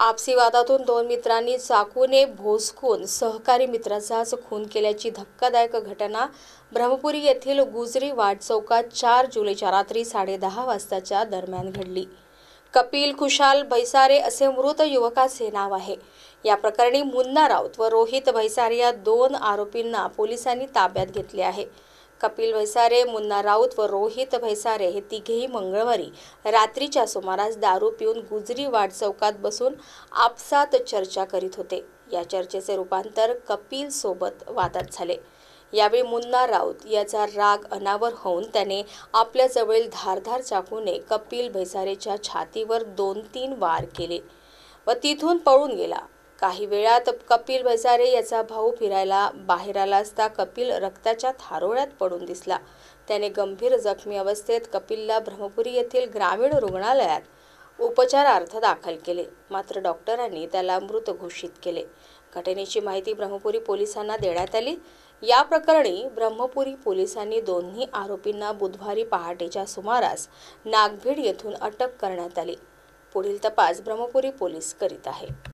आपसी वादातून दोन मित्रांनी चाकूने भोसकून सहकारी मित्राचाच खून केल्याची धक्कादायक घटना ब्रह्मपुरी येथील गुजरी वाट चौकात चार जुलैच्या रात्री साडेदहा वाजताच्या दरम्यान घडली कपिल खुशाल भैसारे असे मृत युवकाचे नाव आहे या प्रकरणी मुन्ना राऊत व रोहित भैसारे या दोन आरोपींना पोलिसांनी ताब्यात घेतले आहे कपिल भैसारे मुन्ना राऊत व रोहित भैसारे हे तिघेही मंगळवारी रात्रीच्या सुमारास दारू पिऊन गुजरी वाट चौकात बसून आपसात चर्चा करीत होते या चर्चेचे रूपांतर कपिल सोबत वादात झाले यावेळी मुन्ना राऊत याचा राग अनावर होऊन त्याने आपल्याजवळील धारधार चाकूने कपिल भैसारेच्या छातीवर दोन तीन वार केले व तिथून पळून गेला काही वेळात कपिल भजारे याचा भाऊ फिरायला बाहेर आला असता कपिल रक्ताच्या थारोळ्यात पडून दिसला त्याने गंभीर जखमी अवस्थेत कपिलला ब्रह्मपुरी येथील ग्रामीण रुग्णालयात उपचारार्थ दाखल केले मात्र डॉक्टरांनी त्याला मृत घोषित केले घटनेची माहिती ब्रह्मपुरी पोलिसांना देण्यात आली या प्रकरणी ब्रह्मपुरी पोलिसांनी दोन्ही आरोपींना बुधवारी पहाटेच्या सुमारास नागभीड येथून अटक करण्यात आली पुढील तपास ब्रह्मपुरी पोलीस करीत आहे